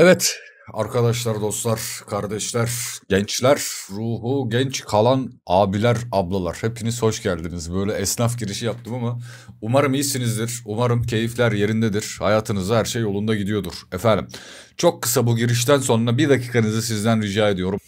Evet arkadaşlar, dostlar, kardeşler, gençler, ruhu genç kalan abiler, ablalar hepiniz hoş geldiniz. Böyle esnaf girişi yaptım ama umarım iyisinizdir. Umarım keyifler yerindedir. Hayatınızda her şey yolunda gidiyordur. Efendim çok kısa bu girişten sonra bir dakikanızı sizden rica ediyorum.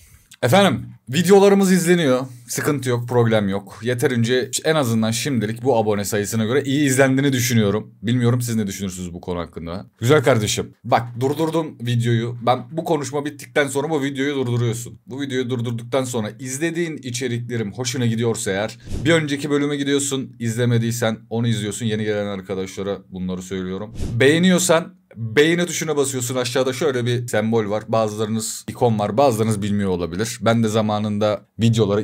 Efendim videolarımız izleniyor. Sıkıntı yok, problem yok. Yeterince en azından şimdilik bu abone sayısına göre iyi izlendiğini düşünüyorum. Bilmiyorum siz ne düşünürsünüz bu konu hakkında. Güzel kardeşim. Bak durdurdum videoyu. Ben bu konuşma bittikten sonra bu videoyu durduruyorsun. Bu videoyu durdurduktan sonra izlediğin içeriklerim hoşuna gidiyorsa eğer bir önceki bölüme gidiyorsun. İzlemediysen onu izliyorsun. Yeni gelen arkadaşlara bunları söylüyorum. Beğeniyorsan Beğeni tuşuna basıyorsun aşağıda şöyle bir sembol var. Bazılarınız ikon var bazılarınız bilmiyor olabilir. Ben de zamanında videoları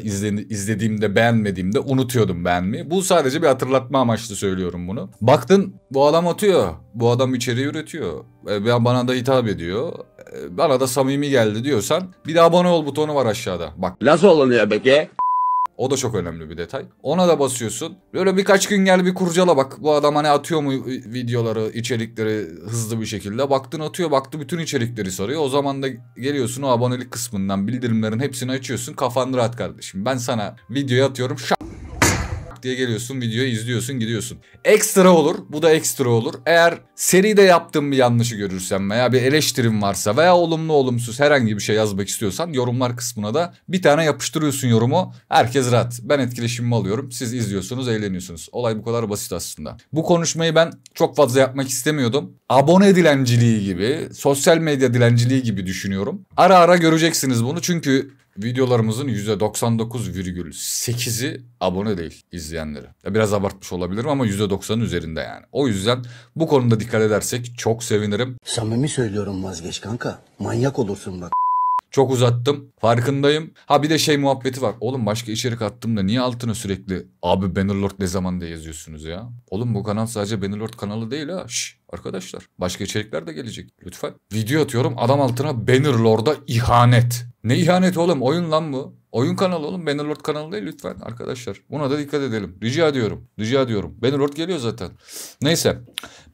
izlediğimde beğenmediğimde unutuyordum beğenmeyi. Bu sadece bir hatırlatma amaçlı söylüyorum bunu. Baktın bu adam atıyor. Bu adam içeriği üretiyor. E, bana da hitap ediyor. E, bana da samimi geldi diyorsan bir de abone ol butonu var aşağıda. Bak. Nasıl olunuyor peki? O da çok önemli bir detay. Ona da basıyorsun. Böyle birkaç gün gel bir kurcala bak. Bu adam hani atıyor mu videoları, içerikleri hızlı bir şekilde. Baktın atıyor, baktı bütün içerikleri soruyor. O zaman da geliyorsun o abonelik kısmından bildirimlerin hepsini açıyorsun. Kafan rahat kardeşim. Ben sana videoyu atıyorum. Şak diye geliyorsun videoyu izliyorsun gidiyorsun. Ekstra olur bu da ekstra olur. Eğer seride yaptığım bir yanlışı görürsen veya bir eleştirim varsa veya olumlu olumsuz herhangi bir şey yazmak istiyorsan yorumlar kısmına da bir tane yapıştırıyorsun yorumu. Herkes rahat. Ben etkileşimimi alıyorum. Siz izliyorsunuz eğleniyorsunuz. Olay bu kadar basit aslında. Bu konuşmayı ben çok fazla yapmak istemiyordum. Abone dilenciliği gibi, sosyal medya dilenciliği gibi düşünüyorum. Ara ara göreceksiniz bunu çünkü videolarımızın %99,8'i abone değil izleyenleri. Ya biraz abartmış olabilirim ama %90'ın üzerinde yani. O yüzden bu konuda dikkat edersek çok sevinirim. Samimi söylüyorum vazgeç kanka. Manyak olursun bak. Çok uzattım. Farkındayım. Ha bir de şey muhabbeti var. Oğlum başka içerik attım da niye altına sürekli abi Bannerlord ne zaman diye yazıyorsunuz ya? Oğlum bu kanal sadece Bannerlord kanalı değil ha. Şş, arkadaşlar başka içerikler de gelecek lütfen. Video atıyorum adam altına Bannerlord'a ihanet. Ne ihanet oğlum oyun lan bu. Oyun kanalı oğlum Bannerlord kanalı değil lütfen arkadaşlar. Buna da dikkat edelim. Rica ediyorum. Rica ediyorum. Bannerlord geliyor zaten. Neyse.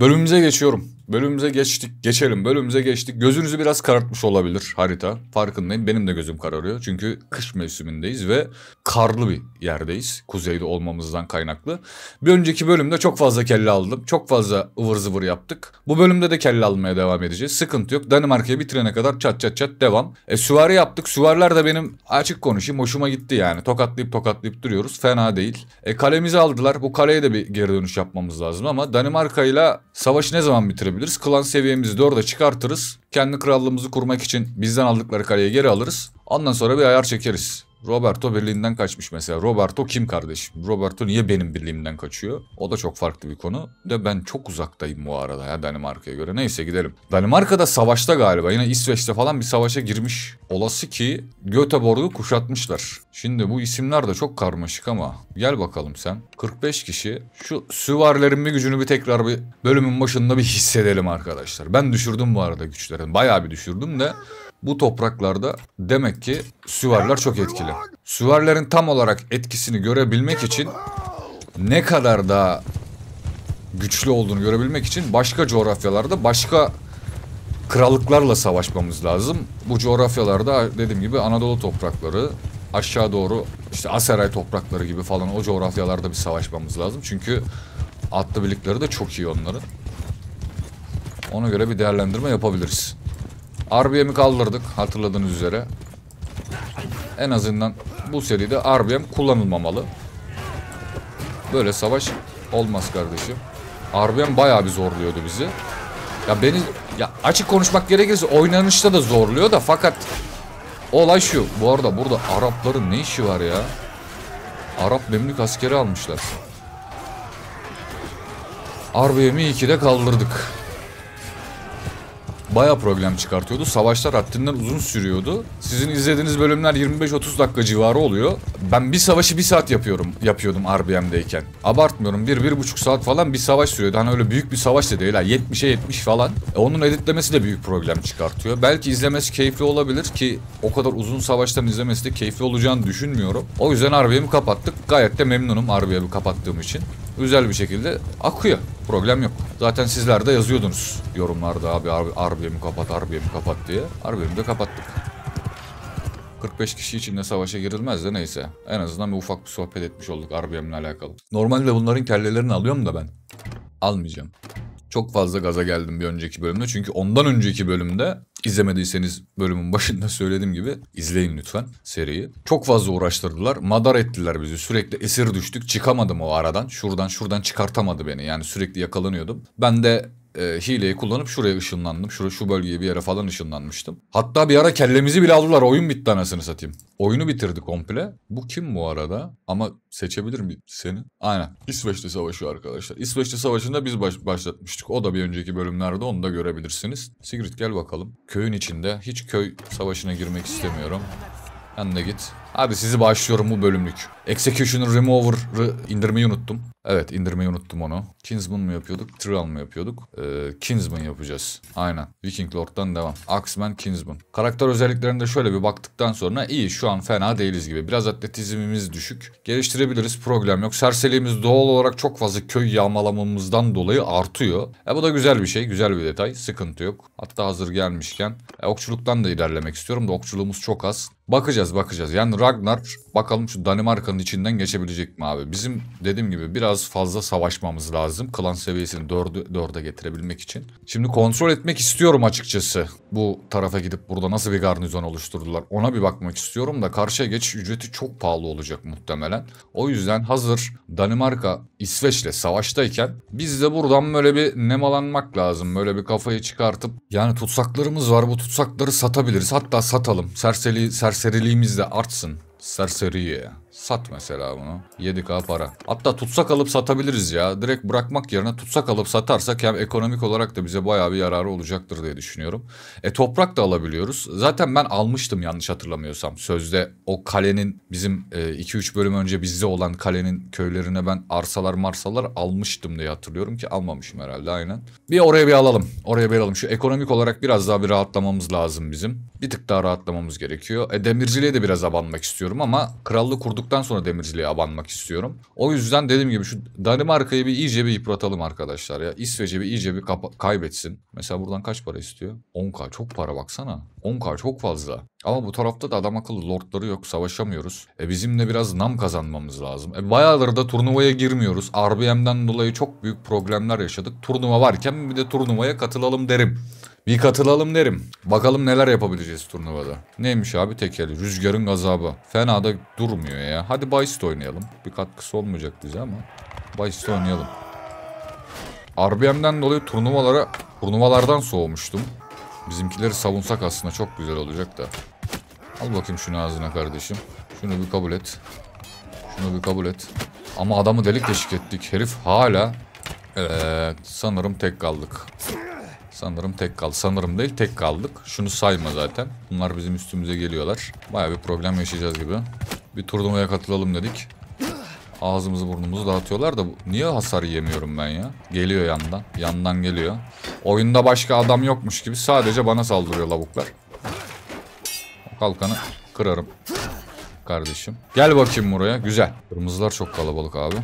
Bölümümüze geçiyorum. Bölümümüze geçtik. Geçelim. Bölümümüze geçtik. Gözünüzü biraz karartmış olabilir harita. Farkındayım. Benim de gözüm kararıyor. Çünkü kış mevsimindeyiz ve karlı bir yerdeyiz. Kuzeyde olmamızdan kaynaklı. Bir önceki bölümde çok fazla kelle aldım. Çok fazla ıvır zıvır yaptık. Bu bölümde de kelle almaya devam edeceğiz. Sıkıntı yok. Danimarka'ya bitirene kadar çat çat çat devam. E süvari yaptık. Süvariler de benim açık konuşayım hoşuma gitti yani. Tokatlayıp tokatlayıp duruyoruz. Fena değil. E kalemizi aldılar. Bu kaleye de bir geri dönüş yapmamız lazım ama Danimarka'yla Savaşı ne zaman bitirebiliriz? Klan seviyemizi 4'e çıkartırız. Kendi krallığımızı kurmak için bizden aldıkları kaleye geri alırız. Ondan sonra bir ayar çekeriz. Roberto birliğinden kaçmış mesela. Roberto kim kardeşim? Roberto niye benim birliğimden kaçıyor? O da çok farklı bir konu. De ben çok uzaktayım bu arada ya Danimarka'ya göre. Neyse gidelim. Danimarka'da savaşta galiba yine İsveç'te falan bir savaşa girmiş. Olası ki Göteborg'u kuşatmışlar. Şimdi bu isimler de çok karmaşık ama gel bakalım sen. 45 kişi şu süvarilerin bir gücünü bir tekrar bir bölümün başında bir hissedelim arkadaşlar. Ben düşürdüm bu arada güçlerini. Bayağı bir düşürdüm de bu topraklarda demek ki süvariler çok etkili. Süvarilerin tam olarak etkisini görebilmek için ne kadar daha güçlü olduğunu görebilmek için başka coğrafyalarda başka krallıklarla savaşmamız lazım. Bu coğrafyalarda dediğim gibi Anadolu toprakları aşağı doğru işte Aseray toprakları gibi falan o coğrafyalarda bir savaşmamız lazım. Çünkü atlı birlikleri de çok iyi onların. Ona göre bir değerlendirme yapabiliriz. RBM'i kaldırdık hatırladığınız üzere. En azından bu seride RBM kullanılmamalı. Böyle savaş olmaz kardeşim. RBM bayağı bir zorluyordu bizi. Ya beni ya açık konuşmak gerekirse oynanışta da zorluyor da fakat olay şu. Bu arada burada Arapların ne işi var ya? Arap memlük askeri almışlar. RBM'i 2'de kaldırdık baya problem çıkartıyordu. Savaşlar haddinden uzun sürüyordu. Sizin izlediğiniz bölümler 25-30 dakika civarı oluyor. Ben bir savaşı bir saat yapıyorum yapıyordum RBM'deyken. Abartmıyorum. Bir, bir buçuk saat falan bir savaş sürüyordu. Hani öyle büyük bir savaş da değil. 70'e 70 falan. E, onun editlemesi de büyük problem çıkartıyor. Belki izlemesi keyifli olabilir ki o kadar uzun savaştan izlemesi de keyifli olacağını düşünmüyorum. O yüzden RBM'i kapattık. Gayet de memnunum RBM'i kapattığım için güzel bir şekilde akıyor. Problem yok. Zaten sizler de yazıyordunuz yorumlarda abi RBM'i kapat, RBM'i kapat diye. RBM'i de kapattık. 45 kişi içinde savaşa girilmez de neyse. En azından bir ufak bir sohbet etmiş olduk RBM'le alakalı. Normalde bunların kellelerini alıyorum da ben. Almayacağım. Çok fazla gaza geldim bir önceki bölümde. Çünkü ondan önceki bölümde izlemediyseniz bölümün başında söylediğim gibi izleyin lütfen seriyi. Çok fazla uğraştırdılar. Madar ettiler bizi. Sürekli esir düştük. Çıkamadım o aradan. Şuradan şuradan çıkartamadı beni. Yani sürekli yakalanıyordum. Ben de e, hileyi kullanıp şuraya ışınlandım. Şura, şu bölgeye bir yere falan ışınlanmıştım. Hatta bir ara kellemizi bile aldılar. Oyun bitti anasını satayım. Oyunu bitirdi komple. Bu kim bu arada? Ama seçebilir miyim seni? Aynen. İsveçli Savaşı arkadaşlar. İsveçli Savaşı'nda biz baş, başlatmıştık. O da bir önceki bölümlerde onu da görebilirsiniz. Sigrid gel bakalım. Köyün içinde. Hiç köy savaşına girmek istemiyorum. Sen de git. Hadi sizi başlıyorum bu bölümlük. Executioner Remover'ı indirmeyi unuttum. Evet indirmeyi unuttum onu. Kinsman mı yapıyorduk? Trial mı yapıyorduk? Ee, Kinsman yapacağız. Aynen. Viking Lord'dan devam. Axeman Kinsman. Karakter özelliklerinde şöyle bir baktıktan sonra iyi şu an fena değiliz gibi. Biraz atletizmimiz düşük. Geliştirebiliriz problem yok. Serseliğimiz doğal olarak çok fazla köy yağmalamamızdan dolayı artıyor. E bu da güzel bir şey. Güzel bir detay. Sıkıntı yok. Hatta hazır gelmişken e, okçuluktan da ilerlemek istiyorum da okçuluğumuz çok az. Bakacağız bakacağız. Yani Ragnar bakalım şu Danimarka'nın içinden geçebilecek mi abi? Bizim dediğim gibi biraz fazla savaşmamız lazım. Klan seviyesini 4'e 4 getirebilmek için. Şimdi kontrol etmek istiyorum açıkçası. Bu tarafa gidip burada nasıl bir garnizon oluşturdular ona bir bakmak istiyorum da karşıya geç ücreti çok pahalı olacak muhtemelen. O yüzden hazır Danimarka İsveç'le savaştayken biz de buradan böyle bir nemalanmak lazım. Böyle bir kafayı çıkartıp yani tutsaklarımız var bu tutsakları satabiliriz. Hatta satalım. Serseri, serseri serseriliğimiz de artsın. Serseriye. Sat mesela bunu. 7K para. Hatta tutsak alıp satabiliriz ya. Direkt bırakmak yerine tutsak alıp satarsak hem ekonomik olarak da bize bayağı bir yararı olacaktır diye düşünüyorum. E toprak da alabiliyoruz. Zaten ben almıştım yanlış hatırlamıyorsam. Sözde o kalenin bizim 2-3 e, bölüm önce bizde olan kalenin köylerine ben arsalar marsalar almıştım diye hatırlıyorum ki almamışım herhalde aynen. Bir oraya bir alalım. Oraya bir alalım. Şu ekonomik olarak biraz daha bir rahatlamamız lazım bizim. Bir tık daha rahatlamamız gerekiyor. E demirciliğe de biraz abanmak istiyorum ama krallık kurduk olduktan sonra demirciliğe abanmak istiyorum. O yüzden dediğim gibi şu Danimarka'yı bir iyice bir yıpratalım arkadaşlar ya. İsveç'i bir iyice bir kaybetsin. Mesela buradan kaç para istiyor? 10k çok para baksana. 10k çok fazla. Ama bu tarafta da adam akıllı lordları yok savaşamıyoruz. E bizim de biraz nam kazanmamız lazım. E bayağıdır da turnuvaya girmiyoruz. RBM'den dolayı çok büyük problemler yaşadık. Turnuva varken bir de turnuvaya katılalım derim. Bir katılalım derim. Bakalım neler yapabileceğiz turnuvada. Neymiş abi tekeli? Rüzgarın gazabı. Fena da durmuyor ya. Hadi Bayist oynayalım. Bir katkısı olmayacak bize ama. Bayist oynayalım. RBM'den dolayı turnuvalara, turnuvalardan soğumuştum. Bizimkileri savunsak aslında çok güzel olacak da. Al bakayım şunu ağzına kardeşim. Şunu bir kabul et. Şunu bir kabul et. Ama adamı delik deşik ettik. Herif hala ee, sanırım tek kaldık. Sanırım tek kaldı. Sanırım değil tek kaldık. Şunu sayma zaten. Bunlar bizim üstümüze geliyorlar. Baya bir problem yaşayacağız gibi. Bir turnuvaya katılalım dedik. Ağzımızı burnumuzu dağıtıyorlar da niye hasar yemiyorum ben ya? Geliyor yandan. Yandan geliyor. Oyunda başka adam yokmuş gibi sadece bana saldırıyor lavuklar. Kalkanı kırarım. Kardeşim. Gel bakayım buraya. Güzel. Kırmızılar çok kalabalık abi.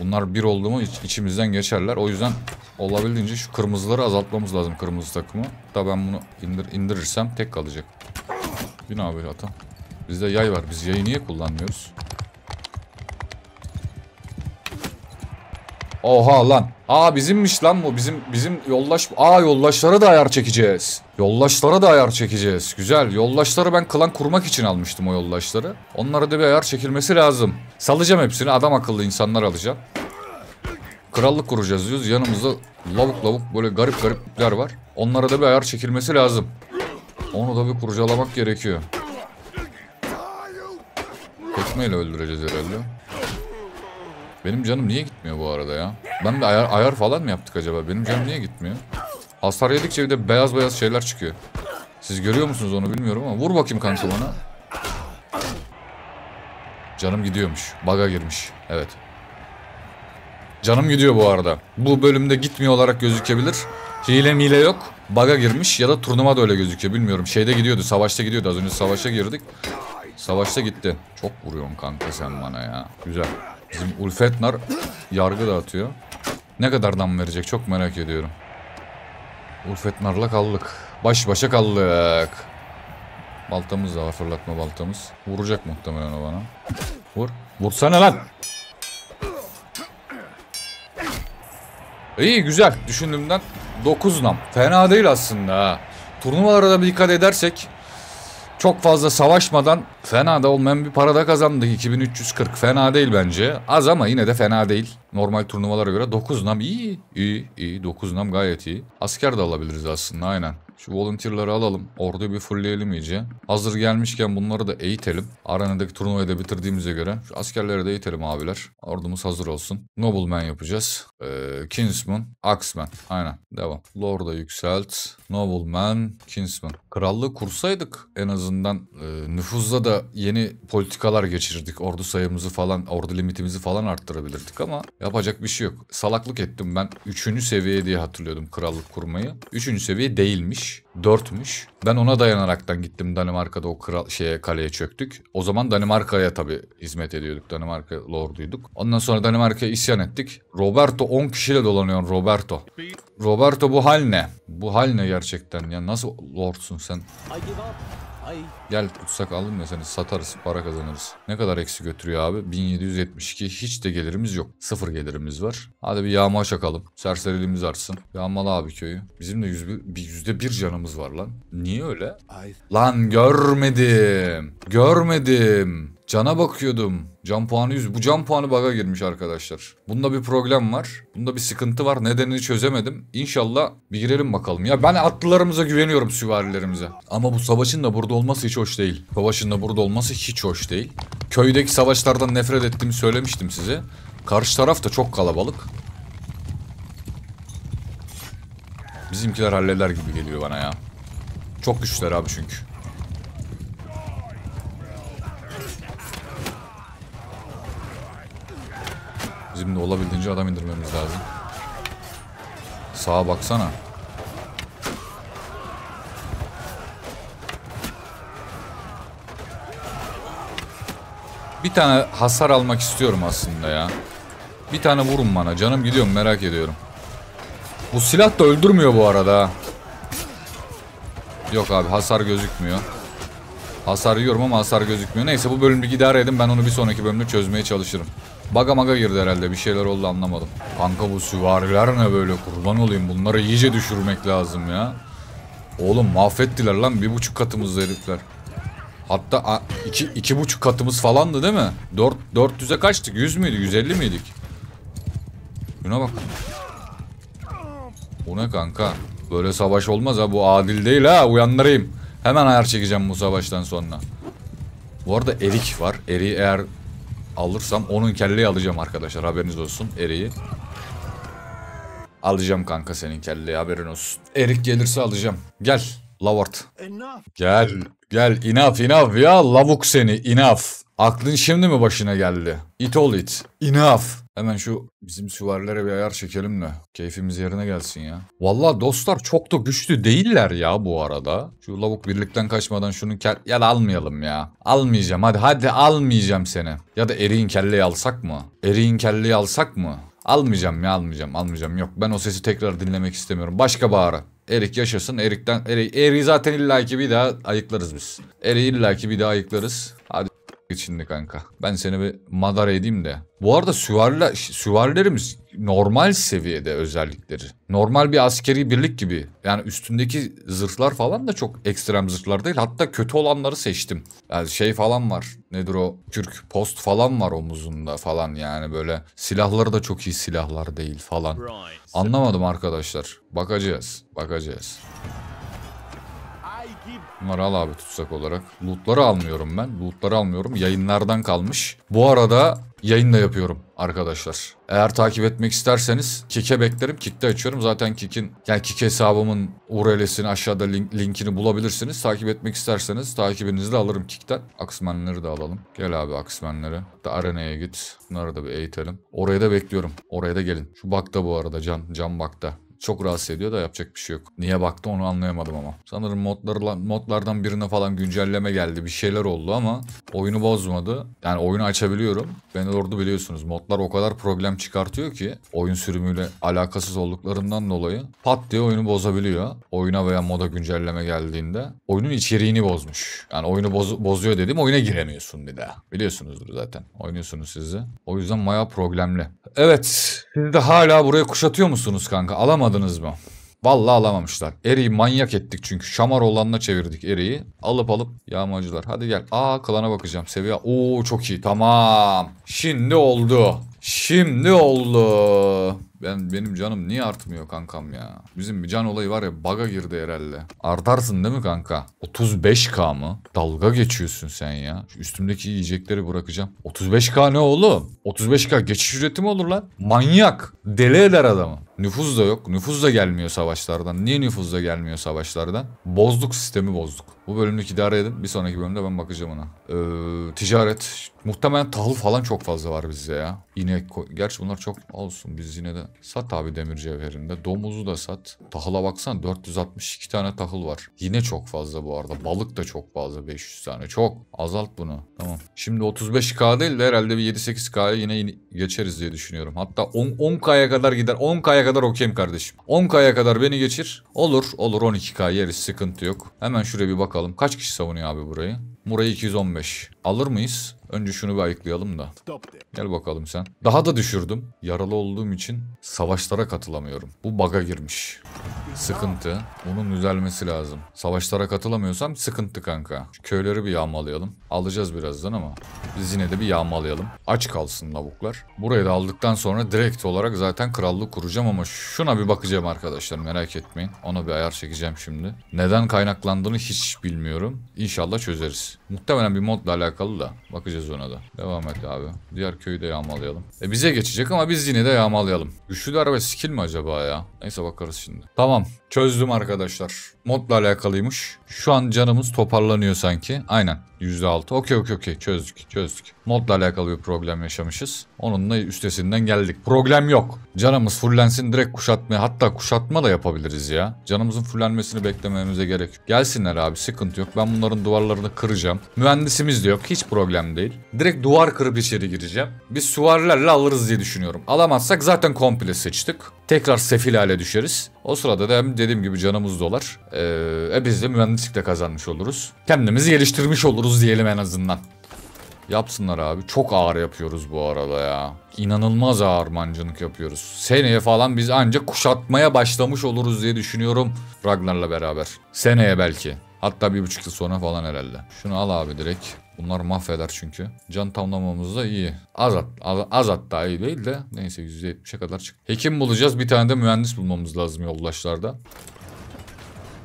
Bunlar bir oldu mu iç, içimizden geçerler. O yüzden Olabildiğince şu kırmızıları azaltmamız lazım kırmızı takımı. Da ben bunu indir indirirsem tek kalacak. Bir ne abi atam. Bizde yay var. Biz yayı niye kullanmıyoruz? Oha lan. Aa bizimmiş lan bu. Bizim bizim yollaş Aa yollaşlara da ayar çekeceğiz. Yollaşlara da ayar çekeceğiz. Güzel. Yollaşları ben klan kurmak için almıştım o yollaşları. Onlara da bir ayar çekilmesi lazım. Salacağım hepsini. Adam akıllı insanlar alacağım. Krallık kuracağız diyoruz. Yanımızda lavuk lavuk böyle garip garipler var. Onlara da bir ayar çekilmesi lazım. Onu da bir kurcalamak gerekiyor. Tekmeyle öldüreceğiz herhalde. Benim canım niye gitmiyor bu arada ya? Ben bir ayar, ayar falan mı yaptık acaba? Benim canım niye gitmiyor? Hasar yedikçe bir de beyaz beyaz şeyler çıkıyor. Siz görüyor musunuz onu bilmiyorum ama vur bakayım kanka bana. Canım gidiyormuş. Baga girmiş. Evet. Canım gidiyor bu arada. Bu bölümde gitmiyor olarak gözükebilir. Hile mile yok. Baga girmiş ya da turnuva da öyle gözüküyor bilmiyorum. Şeyde gidiyordu savaşta gidiyordu az önce savaşa girdik. Savaşta gitti. Çok vuruyorsun kanka sen bana ya. Güzel. Bizim Ulfetnar yargı dağıtıyor. Ne kadar dam verecek çok merak ediyorum. Ulfetnar'la kaldık. Baş başa kaldık. Baltamız da var fırlatma baltamız. Vuracak muhtemelen o bana. Vur. Vursana lan. İyi güzel. Düşündüğümden 9 nam. Fena değil aslında ha. Turnuvalara da dikkat edersek çok fazla savaşmadan fena da olmayan bir parada kazandık. 2340 fena değil bence. Az ama yine de fena değil. Normal turnuvalara göre 9 nam iyi. İyi iyi 9 nam gayet iyi. Asker de alabiliriz aslında aynen. Şu volunteerları alalım. Orduyu bir fullleyelim iyice. Hazır gelmişken bunları da eğitelim. Arena'daki turnuvayı da bitirdiğimize göre. Şu askerleri de eğitelim abiler. Ordumuz hazır olsun. Nobleman yapacağız. Ee, Kinsman. Axman. Aynen. Devam. Lord'a yükselt. Nobleman. Kinsman. Krallığı kursaydık en azından e, nüfuzda da yeni politikalar geçirdik. Ordu sayımızı falan, ordu limitimizi falan arttırabilirdik ama yapacak bir şey yok. Salaklık ettim ben. Üçüncü seviye diye hatırlıyordum krallık kurmayı. Üçüncü seviye değilmiş. Dörtmüş. Ben ona dayanaraktan gittim Danimarka'da o kral şeye kaleye çöktük. O zaman Danimarka'ya tabi hizmet ediyorduk. Danimarka lorduyduk. Ondan sonra Danimarka'ya isyan ettik. Roberto 10 kişiyle dolanıyor Roberto. Roberto bu hal ne? Bu hal ne gerçekten? Ya nasıl lordsun sen? Gel tutsak alınmıyor seni satarız para kazanırız. Ne kadar eksi götürüyor abi? 1772 hiç de gelirimiz yok. Sıfır gelirimiz var. Hadi bir yağma çakalım. serserilimiz artsın. Yağmalı abi köyü. Bizim de yüzde bir canımız var lan. Niye öyle? Lan görmedim. Görmedim. Cana bakıyordum. Can puanı 100. Bu can puanı baga girmiş arkadaşlar. Bunda bir problem var. Bunda bir sıkıntı var. Nedenini çözemedim. İnşallah bir girelim bakalım. Ya ben atlılarımıza güveniyorum süvarilerimize. Ama bu savaşın da burada olması hiç hoş değil. Savaşın da burada olması hiç hoş değil. Köydeki savaşlardan nefret ettiğimi söylemiştim size. Karşı taraf da çok kalabalık. Bizimkiler halleder gibi geliyor bana ya. Çok güçler abi çünkü. Bizim de olabildiğince adam indirmemiz lazım. Sağa baksana. Bir tane hasar almak istiyorum aslında ya. Bir tane vurun bana. Canım gidiyorum merak ediyorum. Bu silah da öldürmüyor bu arada. Yok abi hasar gözükmüyor. Hasar yiyorum ama hasar gözükmüyor. Neyse bu bölümlük idare edin. Ben onu bir sonraki bölümde çözmeye çalışırım. Baga maga girdi herhalde bir şeyler oldu anlamadım. Kanka bu süvariler ne böyle kurban olayım bunları iyice düşürmek lazım ya. Oğlum mahvettiler lan bir buçuk katımız herifler. Hatta iki, iki buçuk katımız falandı değil mi? Dört, dört yüze kaçtık? Yüz müydü? Yüz elli miydik? Buna bak. Bu ne kanka? Böyle savaş olmaz ha. Bu adil değil ha. Uyandırayım. Hemen ayar çekeceğim bu savaştan sonra. Bu arada erik var. Eri eğer Alırsam onun kelleyi alacağım arkadaşlar. Haberiniz olsun eriği. Alacağım kanka senin kelleyi haberin olsun. Erik gelirse alacağım. Gel. Lavart. Gel. Gel. Inaf inaf ya. Lavuk seni. Inaf. Aklın şimdi mi başına geldi? It all it. Inaf. Hemen şu bizim süvarilere bir ayar çekelim de keyfimiz yerine gelsin ya. Vallahi dostlar çok da güçlü değiller ya bu arada. Şu lavuk birlikten kaçmadan şunu kel... Ya da almayalım ya. Almayacağım hadi hadi almayacağım seni. Ya da eriğin kelleyi alsak mı? Eriğin kelleyi alsak mı? Almayacağım ya almayacağım almayacağım yok. Ben o sesi tekrar dinlemek istemiyorum. Başka bağırı. Erik yaşasın. Erik'ten Erik, Erik zaten illaki bir daha ayıklarız biz. Erik illaki bir daha ayıklarız. Hadi yaptık şimdi kanka. Ben seni bir madara edeyim de. Bu arada süvariler, süvarilerimiz normal seviyede özellikleri. Normal bir askeri birlik gibi. Yani üstündeki zırhlar falan da çok ekstrem zırhlar değil. Hatta kötü olanları seçtim. Yani şey falan var. Nedir o? Kürk post falan var omuzunda falan yani böyle. Silahları da çok iyi silahlar değil falan. Anlamadım arkadaşlar. Bakacağız. Bakacağız. Bunları al abi tutsak olarak. Lootları almıyorum ben. Lootları almıyorum. Yayınlardan kalmış. Bu arada yayın da yapıyorum arkadaşlar. Eğer takip etmek isterseniz Kik'e beklerim. Kik'te açıyorum. Zaten Kik'in yani Kik hesabımın URL'sini aşağıda link, linkini bulabilirsiniz. Takip etmek isterseniz takibinizi de alırım Kik'ten. Aksmenleri de alalım. Gel abi aksmenleri. Da arenaya git. Bunları da bir eğitelim. Oraya da bekliyorum. Oraya da gelin. Şu bakta bu arada Can. Can bakta. Çok rahatsız ediyor da yapacak bir şey yok. Niye baktı onu anlayamadım ama. Sanırım modlar, modlardan birine falan güncelleme geldi. Bir şeyler oldu ama oyunu bozmadı. Yani oyunu açabiliyorum. Ben orada biliyorsunuz modlar o kadar problem çıkartıyor ki oyun sürümüyle alakasız olduklarından dolayı pat diye oyunu bozabiliyor. Oyuna veya moda güncelleme geldiğinde oyunun içeriğini bozmuş. Yani oyunu boz bozuyor dedim oyuna giremiyorsun bir daha. Biliyorsunuzdur zaten. Oynuyorsunuz sizi. O yüzden maya problemli. Evet. Siz de hala buraya kuşatıyor musunuz kanka? Alamadım alamadınız mı? Vallahi alamamışlar. Eri'yi manyak ettik çünkü. Şamar olanla çevirdik Eri'yi. Alıp alıp yağmacılar. Hadi gel. Aa klana bakacağım. Seviye. Oo çok iyi. Tamam. Şimdi oldu. Şimdi oldu. Ben benim canım niye artmıyor kankam ya? Bizim bir can olayı var ya baga girdi herhalde. Artarsın değil mi kanka? 35k mı? Dalga geçiyorsun sen ya. Şu üstümdeki yiyecekleri bırakacağım. 35k ne oğlum? 35k geçiş ücreti mi olur lan? Manyak. Deli eder adamı. Nüfuz da yok. Nüfuz da gelmiyor savaşlardan. Niye nüfuz da gelmiyor savaşlardan? Bozduk sistemi bozduk. Bu bölümlük idare edin. Bir sonraki bölümde ben bakacağım ona. Ee, ticaret. Muhtemelen tahıl falan çok fazla var bizde ya. Yine, Gerçi bunlar çok olsun. Biz yine de Sat abi demir cevherinde. Domuzu da sat. Tahıla baksan 462 tane tahıl var. Yine çok fazla bu arada. Balık da çok fazla 500 tane. Çok. Azalt bunu. Tamam. Şimdi 35K değil de herhalde bir 7-8K'ya yine geçeriz diye düşünüyorum. Hatta 10, 10 kadar gider. 10K'ya kadar okeyim kardeşim. 10K'ya kadar beni geçir. Olur. Olur 12K yeriz. Sıkıntı yok. Hemen şuraya bir bakalım. Kaç kişi savunuyor abi burayı? Burayı 215. Alır mıyız? Önce şunu bir ayıklayalım da. Gel bakalım sen. Daha da düşürdüm. Yaralı olduğum için savaşlara katılamıyorum. Bu baga girmiş. Sıkıntı. Bunun düzelmesi lazım. Savaşlara katılamıyorsam sıkıntı kanka. köyleri bir yağmalayalım. Alacağız birazdan ama biz yine de bir yağmalayalım. Aç kalsın lavuklar. Burayı da aldıktan sonra direkt olarak zaten krallık kuracağım ama şuna bir bakacağım arkadaşlar merak etmeyin. Ona bir ayar çekeceğim şimdi. Neden kaynaklandığını hiç bilmiyorum. İnşallah çözeriz. Muhtemelen bir modla alakalı da bakacağız geçeceğiz ona da. Devam et abi. Diğer köyü de yağmalayalım. E bize geçecek ama biz yine de yağmalayalım. Güçlü araba skill mi acaba ya? Neyse bakarız şimdi. Tamam. Çözdüm arkadaşlar. Modla alakalıymış. Şu an canımız toparlanıyor sanki. Aynen. %6. Okey okey okey çözdük çözdük. Modla alakalı bir problem yaşamışız. Onunla üstesinden geldik. Problem yok. Canımız fullensin direkt kuşatmaya. Hatta kuşatma da yapabiliriz ya. Canımızın fullenmesini beklememize gerek yok. Gelsinler abi sıkıntı yok. Ben bunların duvarlarını kıracağım. Mühendisimiz de yok. Hiç problem değil. Direkt duvar kırıp içeri gireceğim. Biz süvarilerle alırız diye düşünüyorum. Alamazsak zaten komple seçtik. Tekrar sefil hale düşeriz. O sırada da hem dediğim gibi canımız dolar. Ee, e biz de mühendislikle kazanmış oluruz. Kendimizi geliştirmiş oluruz yapıyoruz diyelim en azından. Yapsınlar abi. Çok ağır yapıyoruz bu arada ya. İnanılmaz ağır mancınık yapıyoruz. Seneye falan biz ancak kuşatmaya başlamış oluruz diye düşünüyorum. Ragnar'la beraber. Seneye belki. Hatta bir buçuk yıl sonra falan herhalde. Şunu al abi direkt. Bunlar mahveder çünkü. Can tamlamamız da iyi. Az, at, az, az hatta iyi değil de. Neyse %70'e kadar çık. Hekim bulacağız. Bir tane de mühendis bulmamız lazım yoldaşlarda.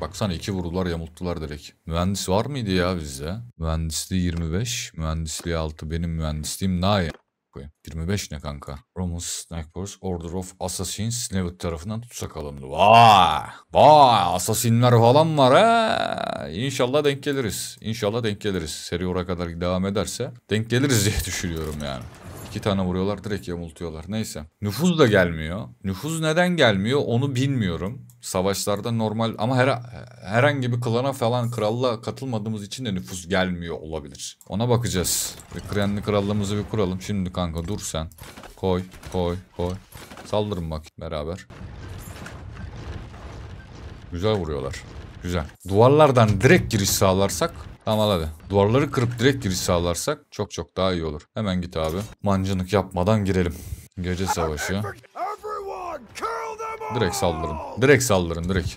Baksana iki vurdular yamulttular direkt. Mühendis var mıydı ya bizde? Mühendisliği 25. Mühendisliği 6. Benim mühendisliğim naye. 25 ne kanka? Roman Snipers Order of Assassins Snevit tarafından tutsak alındı. Vay! Vay! Assassinler falan var ha! İnşallah denk geliriz. İnşallah denk geliriz. Seri oraya kadar devam ederse denk geliriz diye düşünüyorum yani. İki tane vuruyorlar direkt yamultuyorlar. Neyse. Nüfuz da gelmiyor. Nüfuz neden gelmiyor onu bilmiyorum. Savaşlarda normal ama her, herhangi bir klana falan kralla katılmadığımız için de nüfuz gelmiyor olabilir. Ona bakacağız. Bir krenli krallığımızı bir kuralım. Şimdi kanka dur sen. Koy koy koy. Saldırın bak beraber. Güzel vuruyorlar. Güzel. Duvarlardan direkt giriş sağlarsak Tamam al hadi. Duvarları kırıp direkt giriş sağlarsak çok çok daha iyi olur. Hemen git abi. Mancınık yapmadan girelim. Gece savaşı. Direkt saldırın. Direkt saldırın direkt.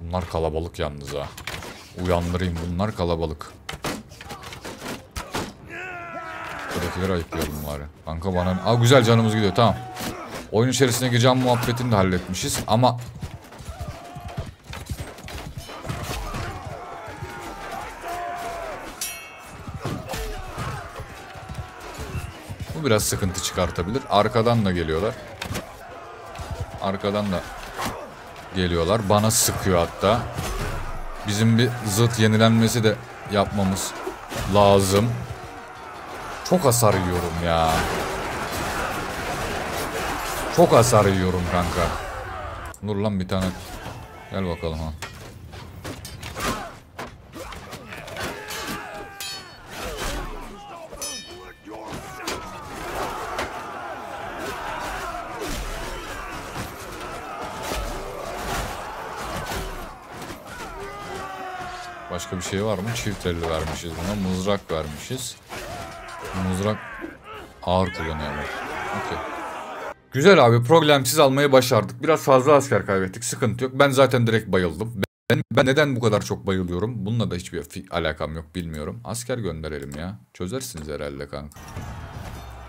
Bunlar kalabalık yalnız ha. Uyandırayım bunlar kalabalık. Buradakileri ayıklayalım bunları. Kanka bana... Aa güzel canımız gidiyor tamam. Oyun içerisine gireceğim muhabbetini de halletmişiz. Ama... Bu biraz sıkıntı çıkartabilir. Arkadan da geliyorlar. Arkadan da geliyorlar. Bana sıkıyor hatta. Bizim bir zıt yenilenmesi de yapmamız lazım. Çok hasar yiyorum ya. Çok hasar yiyorum kanka. Dur lan bir tane. Gel bakalım ha. Başka bir şey var mı? Çift elli vermişiz buna. Mızrak vermişiz. Mızrak ağır kullanıyorlar. Okey. Güzel abi problemsiz almayı başardık. Biraz fazla asker kaybettik. Sıkıntı yok. Ben zaten direkt bayıldım. Ben, ben neden bu kadar çok bayılıyorum? Bununla da hiçbir alakam yok bilmiyorum. Asker gönderelim ya. Çözersiniz herhalde kanka.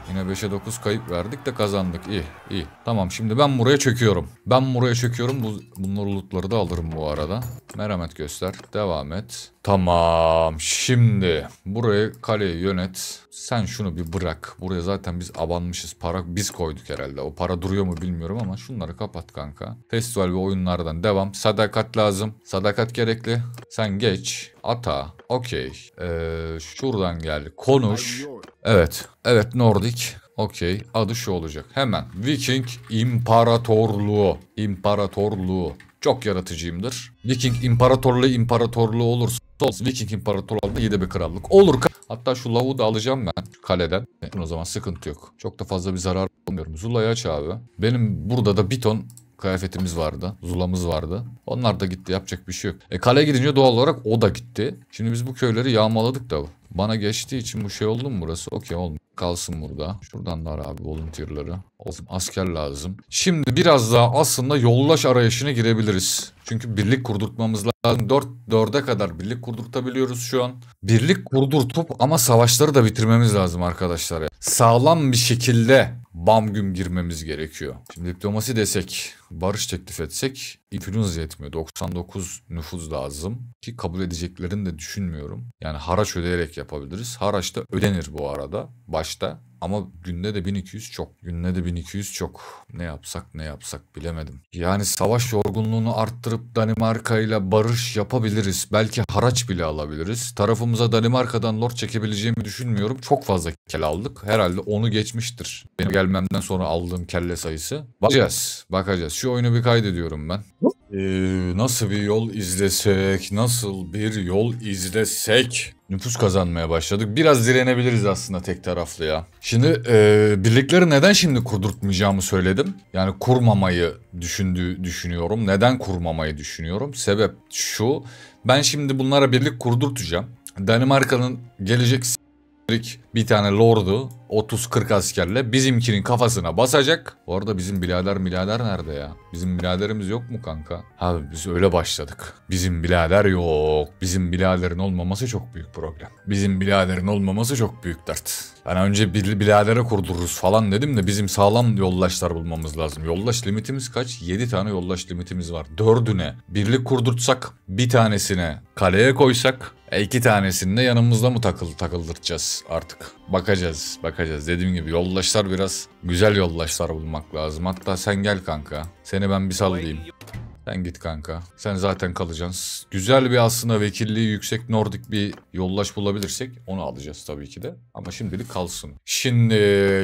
Yine 5'e 9 kayıp verdik de kazandık. İyi iyi. Tamam şimdi ben buraya çöküyorum. Ben buraya çöküyorum. Bu, bunlar lootları da alırım bu arada. Merhamet göster. Devam et. Tamam. Şimdi burayı kaleyi yönet sen şunu bir bırak. Buraya zaten biz abanmışız. Para biz koyduk herhalde. O para duruyor mu bilmiyorum ama şunları kapat kanka. Festival ve oyunlardan devam. Sadakat lazım. Sadakat gerekli. Sen geç. Ata. Okey. Ee, şuradan gel. Konuş. Evet. Evet Nordic. Okey. Adı şu olacak. Hemen. Viking İmparatorluğu. İmparatorluğu. Çok yaratıcıyımdır. Viking İmparatorluğu İmparatorluğu olursa Dolsun Viking İmparatoru yedi bir krallık. Olur. Hatta şu lavu da alacağım ben kaleden. O zaman sıkıntı yok. Çok da fazla bir zarar olmuyorum. Zula'yı aç abi. Benim burada da bir ton kıyafetimiz vardı. Zulamız vardı. Onlar da gitti. Yapacak bir şey yok. E kale gidince doğal olarak o da gitti. Şimdi biz bu köyleri yağmaladık da bana geçtiği için bu şey oldu mu burası? Okey olmuş. Kalsın burada. Şuradan da abi volunteerları. Olsun asker lazım. Şimdi biraz daha aslında yoldaş arayışına girebiliriz. Çünkü birlik kurdurtmamız lazım. 4 4'e kadar birlik kurdurtabiliyoruz şu an. Birlik kurdurtup ama savaşları da bitirmemiz lazım arkadaşlar. Sağlam bir şekilde bam güm girmemiz gerekiyor. Şimdi diplomasi desek, barış teklif etsek influenza yetmiyor. 99 nüfuz lazım ki kabul edeceklerini de düşünmüyorum. Yani haraç ödeyerek yapabiliriz. Haraç da ödenir bu arada başta. Ama günde de 1200 çok. Günde de 1200 çok. Ne yapsak ne yapsak bilemedim. Yani savaş yorgunluğunu arttırıp Danimarka ile barış yapabiliriz. Belki haraç bile alabiliriz. Tarafımıza Danimarka'dan lord çekebileceğimi düşünmüyorum. Çok fazla kelle aldık. Herhalde onu geçmiştir. Benim gelmemden sonra aldığım kelle sayısı. Bakacağız. Bakacağız. Şu oyunu bir kaydediyorum ben. Ee, nasıl bir yol izlesek? Nasıl bir yol izlesek? nüfus kazanmaya başladık. Biraz direnebiliriz aslında tek taraflı ya. Şimdi e, birlikleri neden şimdi kurdurtmayacağımı söyledim. Yani kurmamayı düşündüğü düşünüyorum. Neden kurmamayı düşünüyorum? Sebep şu. Ben şimdi bunlara birlik kurdurtacağım. Danimarka'nın gelecek bir tane lordu 30-40 askerle bizimkinin kafasına basacak. Bu arada bizim bilader milader nerede ya? Bizim biladerimiz yok mu kanka? Abi biz öyle başladık. Bizim bilader yok. Bizim biladerin olmaması çok büyük problem. Bizim biladerin olmaması çok büyük dert. Ben yani önce bir biladere kurdururuz falan dedim de bizim sağlam yoldaşlar bulmamız lazım. Yollaş limitimiz kaç? 7 tane yollaş limitimiz var. 4'üne birlik kurdurtsak, bir tanesine kaleye koysak, e, iki tanesini de yanımızda mı takıl takıldıracağız artık? Bakacağız, bakacağız bakacağız. Dediğim gibi yoldaşlar biraz güzel yoldaşlar bulmak lazım. Hatta sen gel kanka. Seni ben bir sallayayım. Sen git kanka. Sen zaten kalacaksın. Güzel bir aslında vekilliği yüksek Nordik bir yollaş bulabilirsek onu alacağız tabii ki de. Ama şimdilik kalsın. Şimdi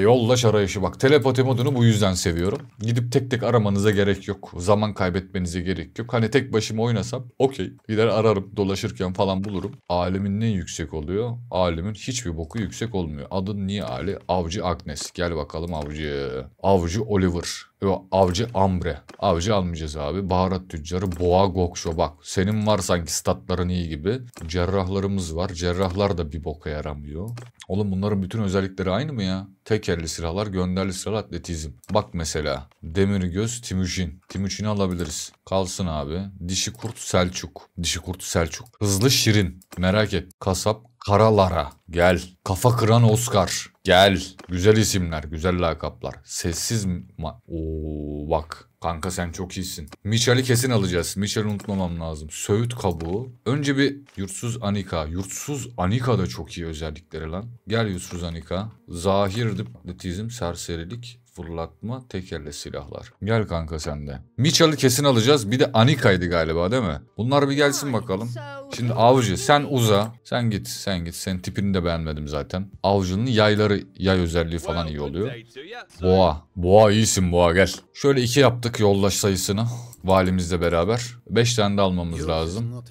yollaş arayışı bak. Telepati modunu bu yüzden seviyorum. Gidip tek tek aramanıza gerek yok. Zaman kaybetmenize gerek yok. Hani tek başıma oynasam okey. Gider ararım dolaşırken falan bulurum. Alemin ne yüksek oluyor? Alemin hiçbir boku yüksek olmuyor. Adın niye Ali? Avcı Agnes. Gel bakalım avcı. Avcı Oliver avcı ambre. Avcı almayacağız abi. Baharat tüccarı boğa gokşo bak. Senin var sanki statların iyi gibi. Cerrahlarımız var. Cerrahlar da bir boka yaramıyor. Oğlum bunların bütün özellikleri aynı mı ya? Tekerli silahlar, gönderli silahlar, atletizm. Bak mesela demir göz Timuçin. Timuçin'i alabiliriz. Kalsın abi. Dişi kurt Selçuk. Dişi kurt Selçuk. Hızlı şirin. Merak et. Kasap Karalara gel. Kafa kıran Oscar gel. Güzel isimler, güzel lakaplar. Sessiz ma... Oo bak. Kanka sen çok iyisin. Michel'i kesin alacağız. Michel'i unutmamam lazım. Söğüt kabuğu. Önce bir yurtsuz Anika. Yurtsuz Anika da çok iyi özellikleri lan. Gel yurtsuz Anika. Zahir dipletizm, serserilik fırlatma, tekerle silahlar. Gel kanka sen de. Mitchell'ı kesin alacağız. Bir de Anika'ydı galiba değil mi? Bunlar bir gelsin bakalım. Şimdi avcı sen uza. Sen git sen git. Senin tipini de beğenmedim zaten. Avcının yayları yay özelliği falan iyi oluyor. Boğa. Boğa iyisin boğa gel. Şöyle iki yaptık yollaş sayısını valimizle beraber. 5 tane de almamız lazım.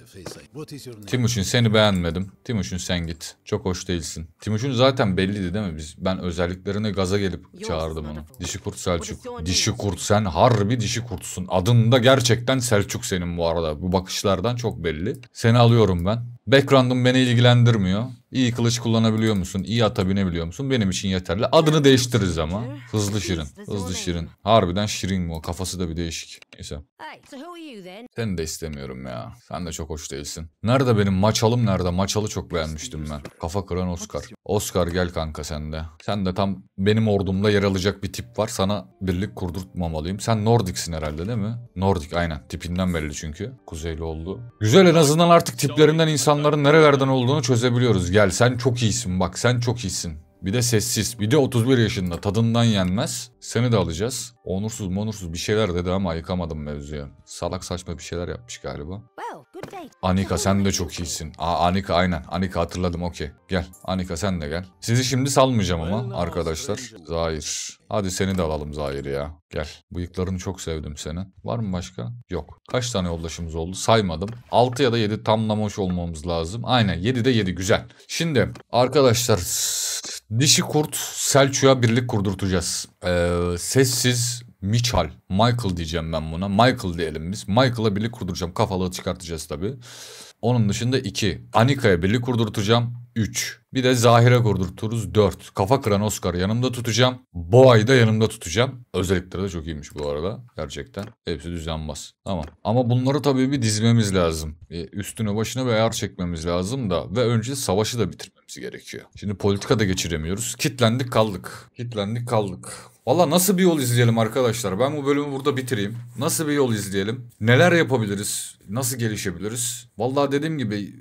Timuçin seni beğenmedim. Timuçin sen git. Çok hoş değilsin. Timuçin zaten belliydi değil mi? Biz Ben özelliklerini gaza gelip çağırdım onu. Dişi kurt Selçuk. Dişi kurt sen harbi dişi kurtsun. Adın da gerçekten Selçuk senin bu arada. Bu bakışlardan çok belli. Seni alıyorum ben. Background'um beni ilgilendirmiyor. İyi kılıç kullanabiliyor musun? İyi ata binebiliyor musun? Benim için yeterli. Adını değiştiririz ama. Hızlı Şirin. Hızlı Şirin. Harbiden Şirin bu. Kafası da bir değişik. Neyse. Seni de istemiyorum ya. Sen de çok hoş değilsin. Nerede benim maçalım nerede? Maçalı çok beğenmiştim ben. Kafa kıran Oscar. Oscar gel kanka sen de. Sen de tam benim ordumda yer alacak bir tip var. Sana birlik kurdurtmamalıyım. Sen Nordic'sin herhalde değil mi? Nordic aynen. Tipinden belli çünkü. Kuzeyli oldu. Güzel en azından artık tiplerinden insanların nerelerden olduğunu çözebiliyoruz. Gel sen çok iyisin bak sen çok iyisin. Bir de sessiz. Bir de 31 yaşında. Tadından yenmez. Seni de alacağız. Onursuz monursuz bir şeyler dedi ama yıkamadım mevzuya. Salak saçma bir şeyler yapmış galiba. Well. Anika sen de çok iyisin. Aa, Anika aynen. Anika hatırladım okey. Gel Anika sen de gel. Sizi şimdi salmayacağım ama arkadaşlar. Zahir. Hadi seni de alalım Zahir ya. Gel. Bıyıklarını çok sevdim seni. Var mı başka? Yok. Kaç tane yoldaşımız oldu? Saymadım. 6 ya da 7 tamlamış olmamız lazım. Aynen 7 de 7 güzel. Şimdi arkadaşlar dişi kurt Selçuk'a birlik kurdurtacağız. Ee, sessiz Mitchell, Michael diyeceğim ben buna. Michael diyelim biz. Michael'a birlik kurduracağım. Kafalığı çıkartacağız tabii. Onun dışında iki, Anika'ya birlik kurdurtacağım. 3. Bir de Zahire kurdurturuz. 4. Kafa kıran Oscar'ı yanımda tutacağım. Boğa'yı da yanımda tutacağım. Özellikleri de çok iyiymiş bu arada. Gerçekten. Hepsi düzenmez. Tamam. Ama bunları tabii bir dizmemiz lazım. Bir e, üstüne başına bir ayar çekmemiz lazım da. Ve önce savaşı da bitirmemiz gerekiyor. Şimdi politika da geçiremiyoruz. Kitlendik kaldık. Kitlendik kaldık. Valla nasıl bir yol izleyelim arkadaşlar? Ben bu bölümü burada bitireyim. Nasıl bir yol izleyelim? Neler yapabiliriz? Nasıl gelişebiliriz? Valla dediğim gibi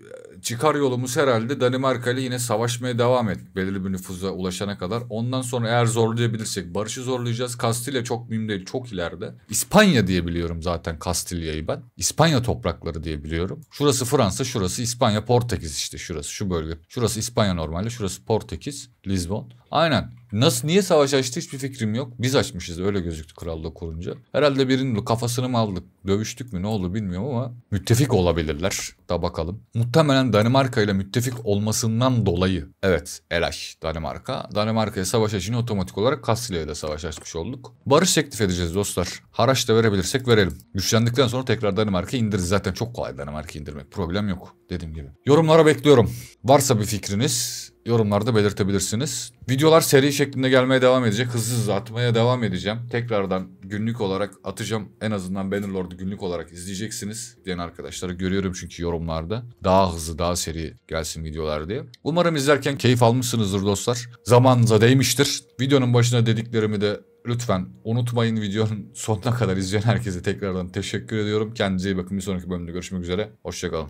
çıkar yolumuz herhalde Danimarka ile yine savaşmaya devam et, belirli bir nüfuza ulaşana kadar. Ondan sonra eğer zorlayabilirsek barışı zorlayacağız. Kastilya çok mühim değil çok ileride. İspanya diye biliyorum zaten Kastilya'yı ben. İspanya toprakları diye biliyorum. Şurası Fransa, şurası İspanya, Portekiz işte şurası şu bölge. Şurası İspanya normalde, şurası Portekiz, Lisbon. Aynen. Nasıl niye savaş açtı hiçbir fikrim yok. Biz açmışız öyle gözüktü krallığı korunca. Herhalde birinin kafasını mı aldık, dövüştük mü ne oldu bilmiyorum ama müttefik olabilirler. Da bakalım. Muhtemelen Danimarka ile müttefik olmasından dolayı evet Elaş Danimarka. Danimarka'ya savaş açın otomatik olarak Kastilya ile savaş açmış olduk. Barış teklif edeceğiz dostlar. Haraç da verebilirsek verelim. Güçlendikten sonra tekrar Danimarka'yı indiririz. Zaten çok kolay Danimarka'yı indirmek. Problem yok dediğim gibi. Yorumlara bekliyorum. Varsa bir fikriniz yorumlarda belirtebilirsiniz. Videolar seri şeklinde gelmeye devam edecek. Hızlı hızlı atmaya devam edeceğim. Tekrardan günlük olarak atacağım. En azından Bannerlord'u günlük olarak izleyeceksiniz. Diyen arkadaşları görüyorum çünkü yorumlarda. Daha hızlı, daha seri gelsin videolar diye. Umarım izlerken keyif almışsınızdır dostlar. Zamanınıza değmiştir. Videonun başına dediklerimi de lütfen unutmayın videonun sonuna kadar izleyen herkese tekrardan teşekkür ediyorum. Kendinize iyi bakın. Bir sonraki bölümde görüşmek üzere. Hoşçakalın.